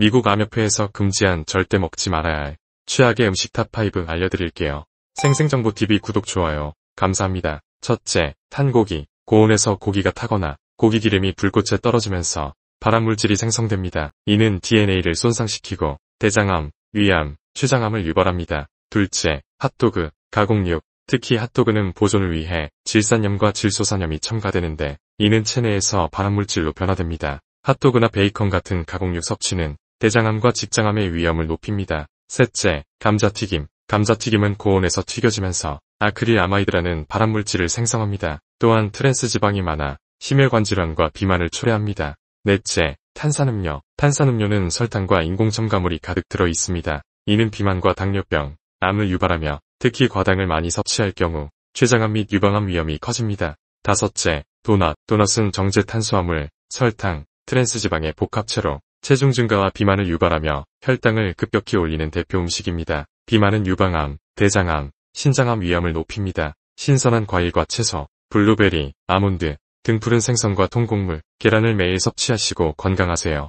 미국 암협회에서 금지한 절대 먹지 말아야 할 최악의 음식 탑5 알려드릴게요. 생생정보TV 구독 좋아요 감사합니다. 첫째, 탄고기. 고온에서 고기가 타거나 고기 기름이 불꽃에 떨어지면서 발암물질이 생성됩니다. 이는 DNA를 손상시키고 대장암, 위암, 췌장암을 유발합니다. 둘째, 핫도그, 가공육. 특히 핫도그는 보존을 위해 질산염과 질소산염이 첨가되는데 이는 체내에서 발암물질로 변화됩니다. 핫도그나 베이컨 같은 가공육 섭취는 대장암과 직장암의 위험을 높입니다. 셋째, 감자튀김. 감자튀김은 고온에서 튀겨지면서 아크릴아마이드라는 발암물질을 생성합니다. 또한 트랜스 지방이 많아 심혈관 질환과 비만을 초래합니다. 넷째, 탄산음료. 탄산음료는 설탕과 인공첨가물이 가득 들어 있습니다. 이는 비만과 당뇨병, 암을 유발하며 특히 과당을 많이 섭취할 경우 췌장암 및 유방암 위험이 커집니다. 다섯째, 도넛. 도넛은 정제 탄수화물, 설탕, 트랜스 지방의 복합체로 체중 증가와 비만을 유발하며 혈당을 급격히 올리는 대표 음식입니다. 비만은 유방암, 대장암, 신장암 위험을 높입니다. 신선한 과일과 채소, 블루베리, 아몬드 등 푸른 생선과 통곡물, 계란을 매일 섭취하시고 건강하세요.